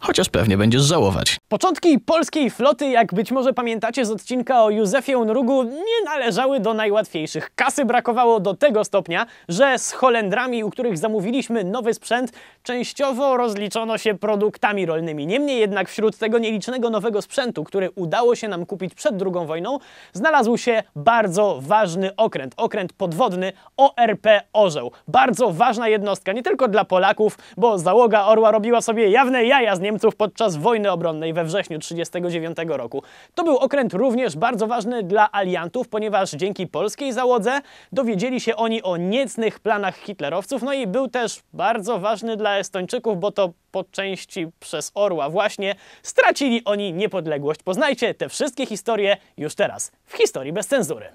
chociaż pewnie będziesz żałować. Początki polskiej floty, jak być może pamiętacie z odcinka o Józefie Unrugu, nie należały do najłatwiejszych. Kasy brakowało do tego stopnia, że z Holendrami, u których zamówiliśmy nowy sprzęt, częściowo rozliczono się produktami rolnymi. Niemniej jednak wśród tego nielicznego nowego sprzętu, który udało się nam kupić przed II wojną, znalazł się bardzo ważny okręt. Okręt podwodny ORP Orzeł. Bardzo ważna jednostka, nie tylko dla Polaków, bo załoga Orła robiła sobie jawne jaja z nie Niemców podczas wojny obronnej we wrześniu 1939 roku. To był okręt również bardzo ważny dla aliantów, ponieważ dzięki polskiej załodze dowiedzieli się oni o niecnych planach hitlerowców, no i był też bardzo ważny dla Estończyków, bo to po części przez Orła właśnie stracili oni niepodległość. Poznajcie te wszystkie historie już teraz w Historii bez cenzury.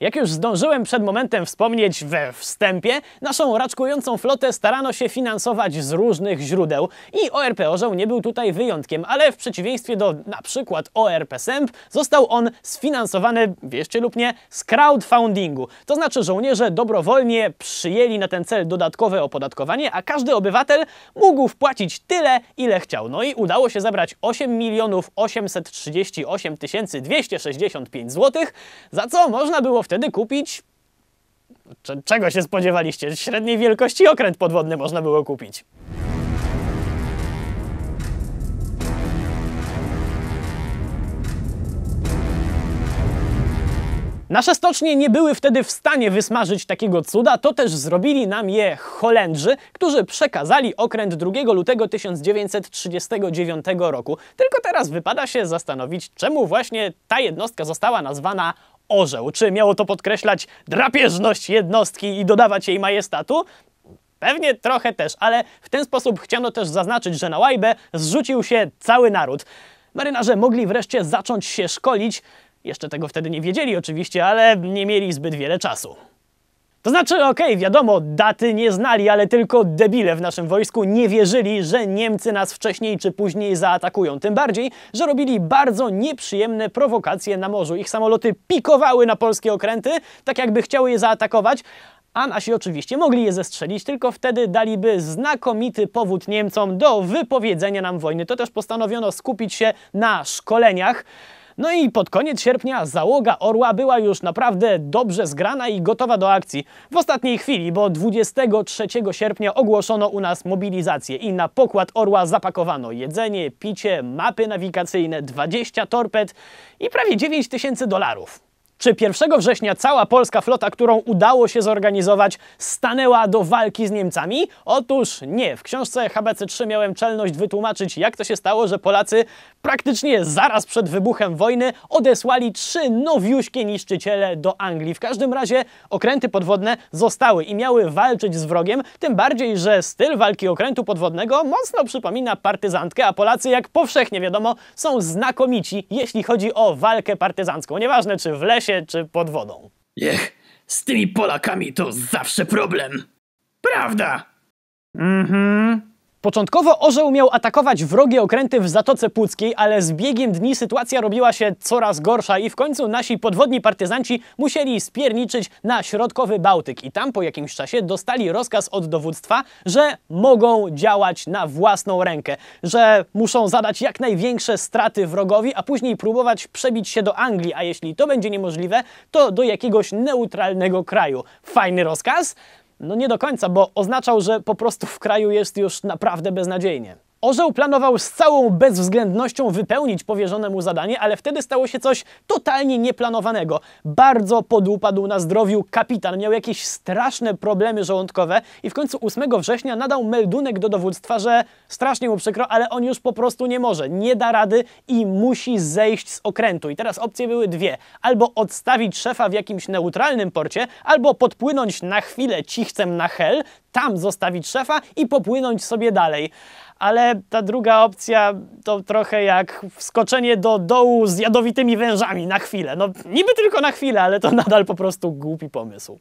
Jak już zdążyłem przed momentem wspomnieć we wstępie, naszą raczkującą flotę starano się finansować z różnych źródeł i ORP Orzeł nie był tutaj wyjątkiem, ale w przeciwieństwie do na przykład ORP Semp został on sfinansowany, wierzcie lub nie, z crowdfundingu. To znaczy żołnierze dobrowolnie przyjęli na ten cel dodatkowe opodatkowanie, a każdy obywatel mógł wpłacić tyle, ile chciał. No i udało się zabrać 8 milionów 838 265 zł, za co można było wtedy kupić. Czego się spodziewaliście? Średniej wielkości okręt podwodny można było kupić. Nasze stocznie nie były wtedy w stanie wysmażyć takiego cuda, to też zrobili nam je Holendrzy, którzy przekazali okręt 2 lutego 1939 roku. Tylko teraz wypada się zastanowić, czemu właśnie ta jednostka została nazwana orzeł. Czy miało to podkreślać drapieżność jednostki i dodawać jej majestatu? Pewnie trochę też, ale w ten sposób chciano też zaznaczyć, że na łajbę zrzucił się cały naród. Marynarze mogli wreszcie zacząć się szkolić. Jeszcze tego wtedy nie wiedzieli oczywiście, ale nie mieli zbyt wiele czasu. To znaczy, okej, okay, wiadomo, daty nie znali, ale tylko debile w naszym wojsku nie wierzyli, że Niemcy nas wcześniej czy później zaatakują. Tym bardziej, że robili bardzo nieprzyjemne prowokacje na morzu. Ich samoloty pikowały na polskie okręty, tak jakby chciały je zaatakować, a nasi oczywiście mogli je zestrzelić, tylko wtedy daliby znakomity powód Niemcom do wypowiedzenia nam wojny. To też postanowiono skupić się na szkoleniach. No i pod koniec sierpnia załoga Orła była już naprawdę dobrze zgrana i gotowa do akcji. W ostatniej chwili, bo 23 sierpnia ogłoszono u nas mobilizację i na pokład Orła zapakowano jedzenie, picie, mapy nawigacyjne, 20 torped i prawie 9 tysięcy dolarów. Czy 1 września cała polska flota, którą udało się zorganizować, stanęła do walki z Niemcami? Otóż nie. W książce HBC3 miałem czelność wytłumaczyć, jak to się stało, że Polacy praktycznie zaraz przed wybuchem wojny odesłali trzy nowiuśkie niszczyciele do Anglii. W każdym razie okręty podwodne zostały i miały walczyć z wrogiem, tym bardziej, że styl walki okrętu podwodnego mocno przypomina partyzantkę, a Polacy, jak powszechnie wiadomo, są znakomici, jeśli chodzi o walkę partyzancką. Nieważne, czy w lesie, kosmosie czy pod wodą. Jech, z tymi Polakami to zawsze problem. Prawda? Mhm. Początkowo orzeł miał atakować wrogie okręty w Zatoce Puckiej, ale z biegiem dni sytuacja robiła się coraz gorsza i w końcu nasi podwodni partyzanci musieli spierniczyć na środkowy Bałtyk i tam po jakimś czasie dostali rozkaz od dowództwa, że mogą działać na własną rękę, że muszą zadać jak największe straty wrogowi, a później próbować przebić się do Anglii, a jeśli to będzie niemożliwe, to do jakiegoś neutralnego kraju. Fajny rozkaz? No nie do końca, bo oznaczał, że po prostu w kraju jest już naprawdę beznadziejnie. Orzeł planował z całą bezwzględnością wypełnić powierzone mu zadanie, ale wtedy stało się coś totalnie nieplanowanego. Bardzo podupadł na zdrowiu kapitan, miał jakieś straszne problemy żołądkowe i w końcu 8 września nadał meldunek do dowództwa, że strasznie mu przykro, ale on już po prostu nie może, nie da rady i musi zejść z okrętu. I teraz opcje były dwie. Albo odstawić szefa w jakimś neutralnym porcie, albo podpłynąć na chwilę cichcem na hel, tam zostawić szefa i popłynąć sobie dalej ale ta druga opcja to trochę jak wskoczenie do dołu z jadowitymi wężami na chwilę. No niby tylko na chwilę, ale to nadal po prostu głupi pomysł.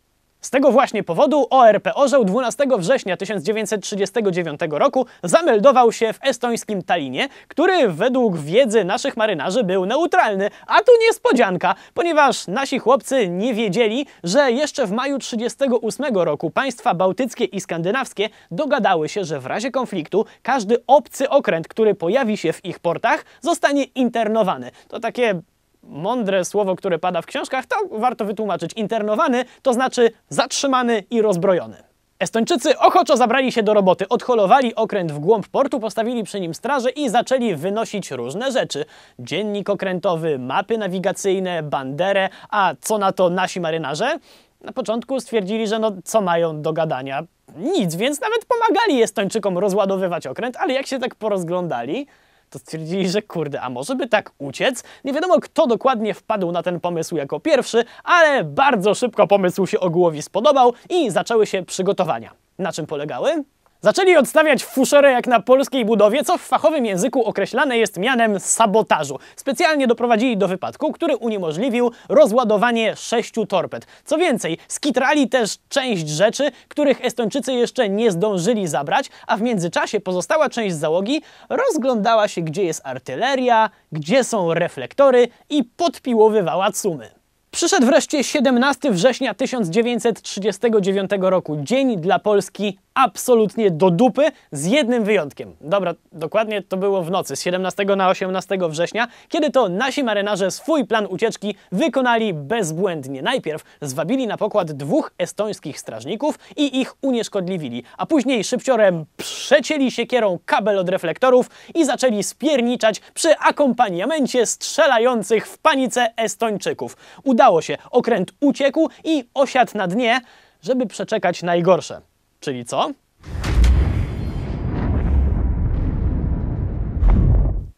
Z tego właśnie powodu ORP Orzeł 12 września 1939 roku zameldował się w estońskim Talinie, który według wiedzy naszych marynarzy był neutralny. A tu niespodzianka, ponieważ nasi chłopcy nie wiedzieli, że jeszcze w maju 1938 roku państwa bałtyckie i skandynawskie dogadały się, że w razie konfliktu każdy obcy okręt, który pojawi się w ich portach, zostanie internowany. To takie mądre słowo, które pada w książkach, to warto wytłumaczyć. Internowany to znaczy zatrzymany i rozbrojony. Estończycy ochoczo zabrali się do roboty, odholowali okręt w głąb portu, postawili przy nim straże i zaczęli wynosić różne rzeczy. Dziennik okrętowy, mapy nawigacyjne, banderę, a co na to nasi marynarze? Na początku stwierdzili, że no co mają do gadania? Nic, więc nawet pomagali Estończykom rozładowywać okręt, ale jak się tak porozglądali, to stwierdzili, że kurde, a może by tak uciec? Nie wiadomo, kto dokładnie wpadł na ten pomysł jako pierwszy, ale bardzo szybko pomysł się ogółowi spodobał i zaczęły się przygotowania. Na czym polegały? Zaczęli odstawiać fuszerę jak na polskiej budowie, co w fachowym języku określane jest mianem sabotażu. Specjalnie doprowadzili do wypadku, który uniemożliwił rozładowanie sześciu torped. Co więcej, skitrali też część rzeczy, których Estończycy jeszcze nie zdążyli zabrać, a w międzyczasie pozostała część załogi rozglądała się, gdzie jest artyleria, gdzie są reflektory i podpiłowywała cumy. Przyszedł wreszcie 17 września 1939 roku, dzień dla Polski absolutnie do dupy, z jednym wyjątkiem. Dobra, dokładnie to było w nocy, z 17 na 18 września, kiedy to nasi marynarze swój plan ucieczki wykonali bezbłędnie. Najpierw zwabili na pokład dwóch estońskich strażników i ich unieszkodliwili, a później szybciorem przecięli siekierą kabel od reflektorów i zaczęli spierniczać przy akompaniamencie strzelających w panice Estończyków. Udało się, okręt uciekł i osiadł na dnie, żeby przeczekać najgorsze. Czyli co?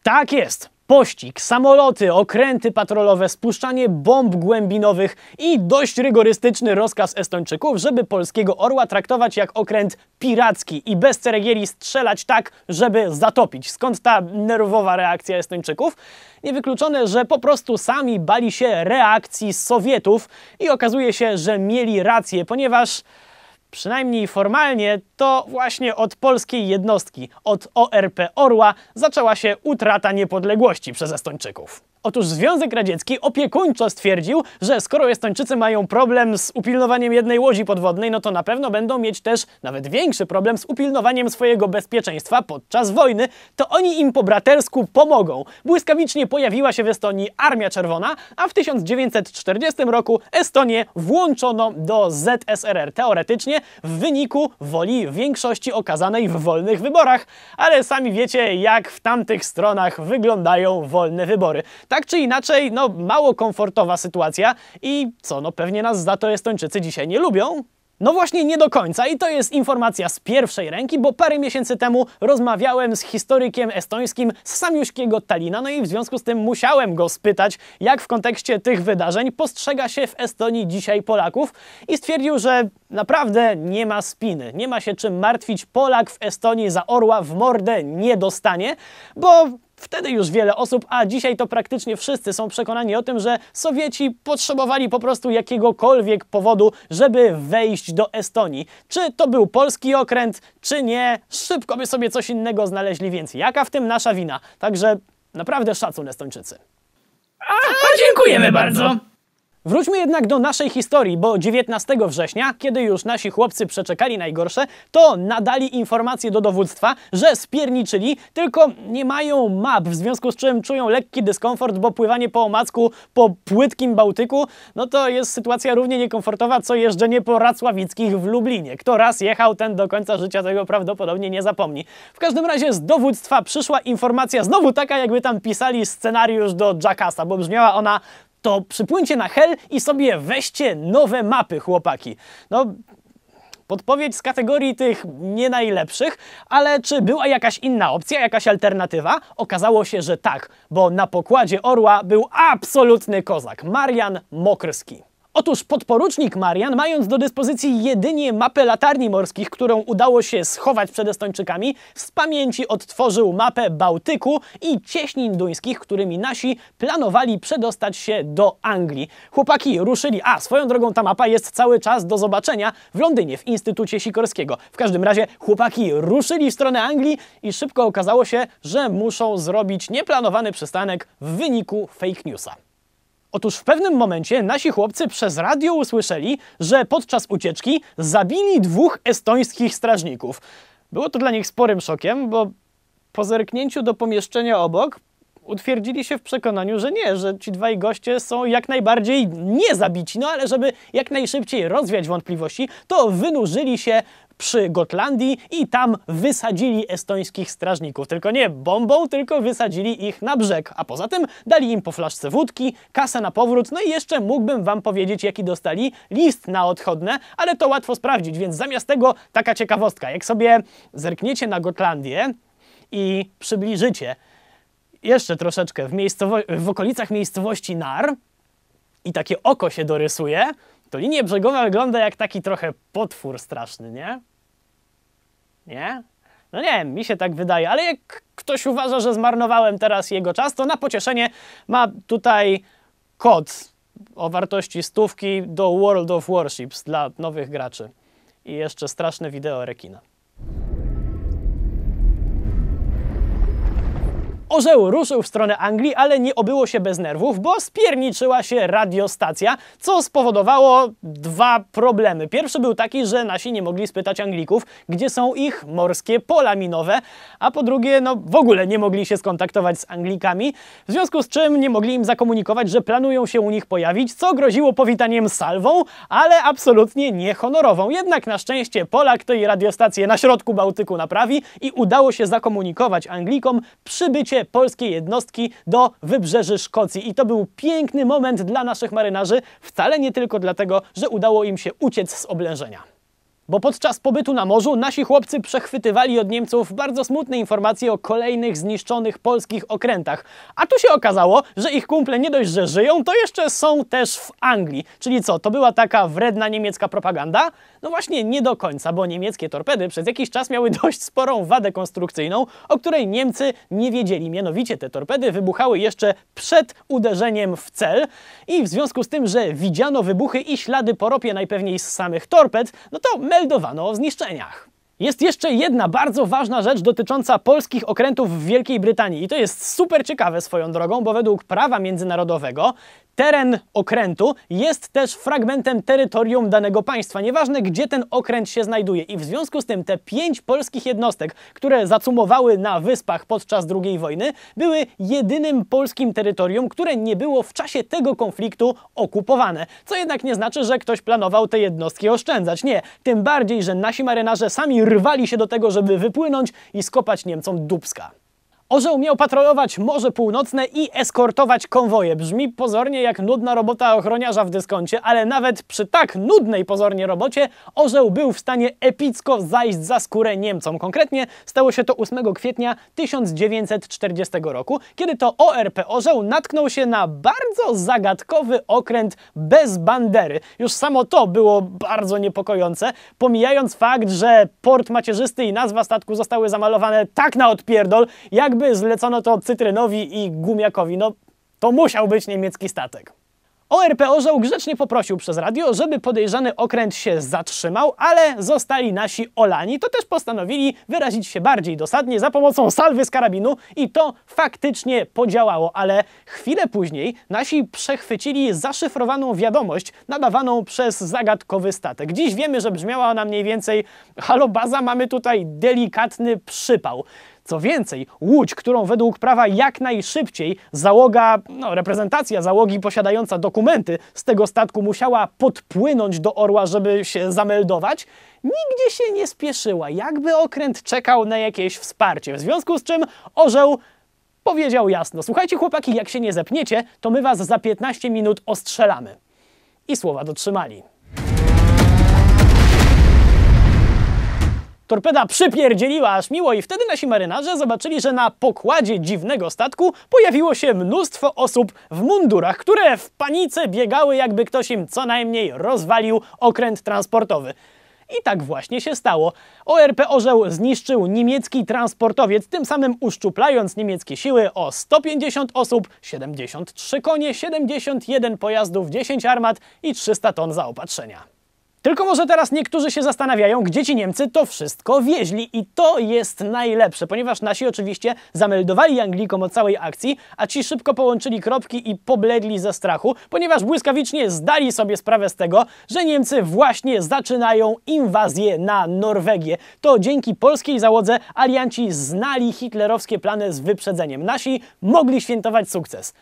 Tak jest! Pościg, samoloty, okręty patrolowe, spuszczanie bomb głębinowych i dość rygorystyczny rozkaz Estończyków, żeby polskiego orła traktować jak okręt piracki i bez ceregieli strzelać tak, żeby zatopić. Skąd ta nerwowa reakcja Estończyków? Niewykluczone, że po prostu sami bali się reakcji Sowietów i okazuje się, że mieli rację, ponieważ Przynajmniej formalnie to właśnie od polskiej jednostki, od ORP Orła, zaczęła się utrata niepodległości przez Estończyków. Otóż Związek Radziecki opiekuńczo stwierdził, że skoro Estończycy mają problem z upilnowaniem jednej łodzi podwodnej, no to na pewno będą mieć też nawet większy problem z upilnowaniem swojego bezpieczeństwa podczas wojny, to oni im po bratersku pomogą. Błyskawicznie pojawiła się w Estonii Armia Czerwona, a w 1940 roku Estonię włączono do ZSRR teoretycznie w wyniku woli większości okazanej w wolnych wyborach. Ale sami wiecie, jak w tamtych stronach wyglądają wolne wybory. Tak czy inaczej, no mało komfortowa sytuacja i co, no pewnie nas za to Estończycy dzisiaj nie lubią. No właśnie nie do końca i to jest informacja z pierwszej ręki, bo parę miesięcy temu rozmawiałem z historykiem estońskim z samiuszkiego Talina, no i w związku z tym musiałem go spytać, jak w kontekście tych wydarzeń postrzega się w Estonii dzisiaj Polaków i stwierdził, że naprawdę nie ma spiny, nie ma się czym martwić, Polak w Estonii za orła w mordę nie dostanie, bo Wtedy już wiele osób, a dzisiaj to praktycznie wszyscy są przekonani o tym, że Sowieci potrzebowali po prostu jakiegokolwiek powodu, żeby wejść do Estonii. Czy to był polski okręt, czy nie, szybko by sobie coś innego znaleźli, więc jaka w tym nasza wina? Także naprawdę szacun Estończycy. A, dziękujemy bardzo. Wróćmy jednak do naszej historii, bo 19 września, kiedy już nasi chłopcy przeczekali najgorsze, to nadali informację do dowództwa, że spierniczyli, tylko nie mają map, w związku z czym czują lekki dyskomfort, bo pływanie po omacku po płytkim Bałtyku, no to jest sytuacja równie niekomfortowa, co jeżdżenie po Racławickich w Lublinie. Kto raz jechał, ten do końca życia tego prawdopodobnie nie zapomni. W każdym razie z dowództwa przyszła informacja znowu taka, jakby tam pisali scenariusz do Jackasa, bo brzmiała ona to przypłyńcie na Hel i sobie weźcie nowe mapy, chłopaki. No, podpowiedź z kategorii tych nie najlepszych, ale czy była jakaś inna opcja, jakaś alternatywa? Okazało się, że tak, bo na pokładzie Orła był absolutny kozak, Marian Mokrski. Otóż podporucznik Marian, mając do dyspozycji jedynie mapę latarni morskich, którą udało się schować przed Estończykami, z pamięci odtworzył mapę Bałtyku i cieśnin duńskich, którymi nasi planowali przedostać się do Anglii. Chłopaki ruszyli, a swoją drogą ta mapa jest cały czas do zobaczenia w Londynie, w Instytucie Sikorskiego. W każdym razie chłopaki ruszyli w stronę Anglii i szybko okazało się, że muszą zrobić nieplanowany przystanek w wyniku fake newsa. Otóż w pewnym momencie nasi chłopcy przez radio usłyszeli, że podczas ucieczki zabili dwóch estońskich strażników. Było to dla nich sporym szokiem, bo po zerknięciu do pomieszczenia obok utwierdzili się w przekonaniu, że nie, że ci dwaj goście są jak najbardziej niezabici. No ale żeby jak najszybciej rozwiać wątpliwości, to wynurzyli się przy Gotlandii i tam wysadzili estońskich strażników. Tylko nie bombą, tylko wysadzili ich na brzeg. A poza tym dali im po flaszce wódki, kasę na powrót, no i jeszcze mógłbym wam powiedzieć, jaki dostali list na odchodne, ale to łatwo sprawdzić, więc zamiast tego taka ciekawostka. Jak sobie zerkniecie na Gotlandię i przybliżycie jeszcze troszeczkę w, w okolicach miejscowości Nar i takie oko się dorysuje, to linia brzegowa wygląda jak taki trochę potwór straszny, nie? Nie? No nie, mi się tak wydaje, ale jak ktoś uważa, że zmarnowałem teraz jego czas, to na pocieszenie ma tutaj kod o wartości stówki do World of Warships dla nowych graczy. I jeszcze straszne wideo rekina. Orzeł ruszył w stronę Anglii, ale nie obyło się bez nerwów, bo spierniczyła się radiostacja, co spowodowało dwa problemy. Pierwszy był taki, że nasi nie mogli spytać Anglików, gdzie są ich morskie pola minowe, a po drugie, no w ogóle nie mogli się skontaktować z Anglikami, w związku z czym nie mogli im zakomunikować, że planują się u nich pojawić, co groziło powitaniem salwą, ale absolutnie niehonorową. Jednak na szczęście Polak tej radiostację na środku Bałtyku naprawi i udało się zakomunikować Anglikom przybycie Polskie jednostki do wybrzeży Szkocji. I to był piękny moment dla naszych marynarzy, wcale nie tylko dlatego, że udało im się uciec z oblężenia. Bo podczas pobytu na morzu nasi chłopcy przechwytywali od Niemców bardzo smutne informacje o kolejnych zniszczonych polskich okrętach. A tu się okazało, że ich kumple nie dość, że żyją, to jeszcze są też w Anglii. Czyli co, to była taka wredna niemiecka propaganda? No właśnie nie do końca, bo niemieckie torpedy przez jakiś czas miały dość sporą wadę konstrukcyjną, o której Niemcy nie wiedzieli. Mianowicie te torpedy wybuchały jeszcze przed uderzeniem w cel i w związku z tym, że widziano wybuchy i ślady po ropie najpewniej z samych torped, no to meldowano o zniszczeniach. Jest jeszcze jedna bardzo ważna rzecz dotycząca polskich okrętów w Wielkiej Brytanii i to jest super ciekawe swoją drogą, bo według prawa międzynarodowego Teren okrętu jest też fragmentem terytorium danego państwa, nieważne gdzie ten okręt się znajduje. I w związku z tym te pięć polskich jednostek, które zacumowały na wyspach podczas II wojny, były jedynym polskim terytorium, które nie było w czasie tego konfliktu okupowane. Co jednak nie znaczy, że ktoś planował te jednostki oszczędzać. Nie, tym bardziej, że nasi marynarze sami rwali się do tego, żeby wypłynąć i skopać Niemcom dubska. Orzeł miał patrolować Morze Północne i eskortować konwoje. Brzmi pozornie jak nudna robota ochroniarza w dyskoncie, ale nawet przy tak nudnej pozornie robocie Orzeł był w stanie epicko zajść za skórę Niemcom. Konkretnie stało się to 8 kwietnia 1940 roku, kiedy to ORP Orzeł natknął się na bardzo zagadkowy okręt bez bandery. Już samo to było bardzo niepokojące, pomijając fakt, że port macierzysty i nazwa statku zostały zamalowane tak na odpierdol, jakby by zlecono to Cytrynowi i Gumiakowi, no to musiał być niemiecki statek. ORP Orzeł grzecznie poprosił przez radio, żeby podejrzany okręt się zatrzymał, ale zostali nasi olani, to też postanowili wyrazić się bardziej dosadnie za pomocą salwy z karabinu i to faktycznie podziałało, ale chwilę później nasi przechwycili zaszyfrowaną wiadomość nadawaną przez zagadkowy statek. Dziś wiemy, że brzmiała ona mniej więcej halo baza, mamy tutaj delikatny przypał. Co więcej, łódź, którą według prawa jak najszybciej załoga, no, reprezentacja załogi posiadająca dokumenty z tego statku musiała podpłynąć do Orła, żeby się zameldować, nigdzie się nie spieszyła, jakby okręt czekał na jakieś wsparcie. W związku z czym orzeł powiedział jasno: Słuchajcie, chłopaki, jak się nie zepniecie, to my was za 15 minut ostrzelamy. I słowa dotrzymali. Torpeda przypierdzieliła aż miło i wtedy nasi marynarze zobaczyli, że na pokładzie dziwnego statku pojawiło się mnóstwo osób w mundurach, które w panice biegały, jakby ktoś im co najmniej rozwalił okręt transportowy. I tak właśnie się stało. ORP Orzeł zniszczył niemiecki transportowiec, tym samym uszczuplając niemieckie siły o 150 osób, 73 konie, 71 pojazdów, 10 armat i 300 ton zaopatrzenia. Tylko może teraz niektórzy się zastanawiają, gdzie ci Niemcy to wszystko wieźli i to jest najlepsze, ponieważ nasi oczywiście zameldowali Anglikom o całej akcji, a ci szybko połączyli kropki i pobledli ze strachu, ponieważ błyskawicznie zdali sobie sprawę z tego, że Niemcy właśnie zaczynają inwazję na Norwegię. To dzięki polskiej załodze alianci znali hitlerowskie plany z wyprzedzeniem. Nasi mogli świętować sukces.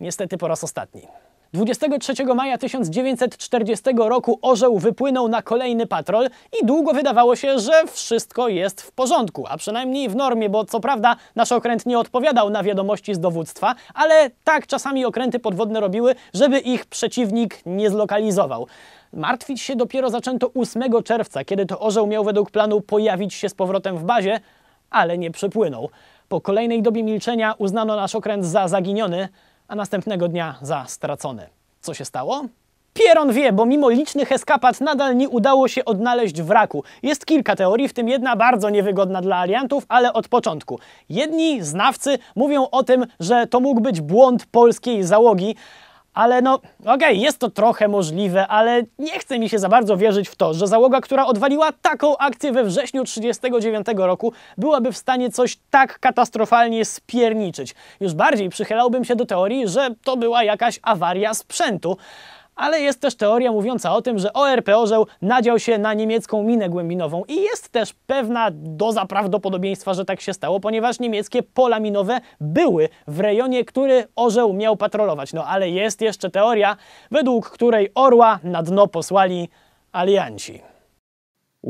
Niestety po raz ostatni. 23 maja 1940 roku orzeł wypłynął na kolejny patrol i długo wydawało się, że wszystko jest w porządku, a przynajmniej w normie, bo co prawda nasz okręt nie odpowiadał na wiadomości z dowództwa, ale tak czasami okręty podwodne robiły, żeby ich przeciwnik nie zlokalizował. Martwić się dopiero zaczęto 8 czerwca, kiedy to orzeł miał według planu pojawić się z powrotem w bazie, ale nie przypłynął. Po kolejnej dobie milczenia uznano nasz okręt za zaginiony, a następnego dnia za stracony. Co się stało? Pieron wie, bo mimo licznych eskapat nadal nie udało się odnaleźć wraku. Jest kilka teorii, w tym jedna bardzo niewygodna dla aliantów, ale od początku. Jedni znawcy mówią o tym, że to mógł być błąd polskiej załogi, ale no, okej, okay, jest to trochę możliwe, ale nie chce mi się za bardzo wierzyć w to, że załoga, która odwaliła taką akcję we wrześniu 1939 roku, byłaby w stanie coś tak katastrofalnie spierniczyć. Już bardziej przychylałbym się do teorii, że to była jakaś awaria sprzętu, ale jest też teoria mówiąca o tym, że ORP Orzeł nadział się na niemiecką minę głębinową i jest też pewna doza prawdopodobieństwa, że tak się stało, ponieważ niemieckie pola minowe były w rejonie, który Orzeł miał patrolować. No ale jest jeszcze teoria, według której Orła na dno posłali alianci.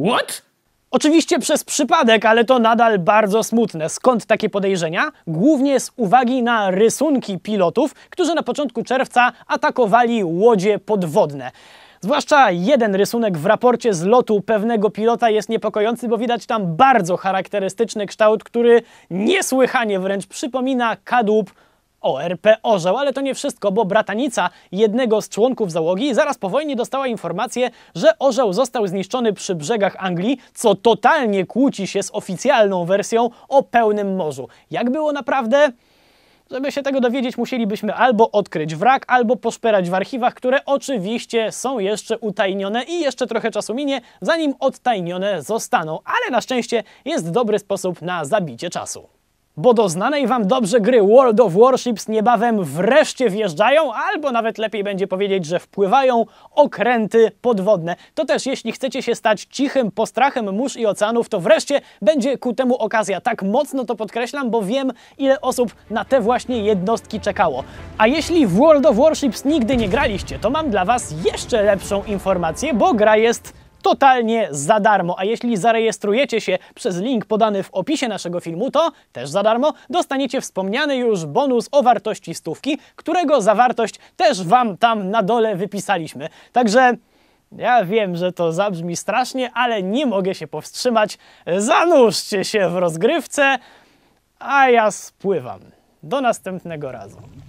What? Oczywiście przez przypadek, ale to nadal bardzo smutne. Skąd takie podejrzenia? Głównie z uwagi na rysunki pilotów, którzy na początku czerwca atakowali łodzie podwodne. Zwłaszcza jeden rysunek w raporcie z lotu pewnego pilota jest niepokojący, bo widać tam bardzo charakterystyczny kształt, który niesłychanie wręcz przypomina kadłub ORP Orzeł. Ale to nie wszystko, bo bratanica jednego z członków załogi zaraz po wojnie dostała informację, że Orzeł został zniszczony przy brzegach Anglii, co totalnie kłóci się z oficjalną wersją o pełnym morzu. Jak było naprawdę? Żeby się tego dowiedzieć, musielibyśmy albo odkryć wrak, albo poszperać w archiwach, które oczywiście są jeszcze utajnione i jeszcze trochę czasu minie, zanim odtajnione zostaną, ale na szczęście jest dobry sposób na zabicie czasu bo do znanej Wam dobrze gry World of Warships niebawem wreszcie wjeżdżają, albo nawet lepiej będzie powiedzieć, że wpływają okręty podwodne. To też jeśli chcecie się stać cichym postrachem mórz i oceanów, to wreszcie będzie ku temu okazja. Tak mocno to podkreślam, bo wiem ile osób na te właśnie jednostki czekało. A jeśli w World of Warships nigdy nie graliście, to mam dla Was jeszcze lepszą informację, bo gra jest totalnie za darmo. A jeśli zarejestrujecie się przez link podany w opisie naszego filmu, to też za darmo dostaniecie wspomniany już bonus o wartości stówki, którego zawartość też Wam tam na dole wypisaliśmy. Także... Ja wiem, że to zabrzmi strasznie, ale nie mogę się powstrzymać. Zanurzcie się w rozgrywce, a ja spływam. Do następnego razu.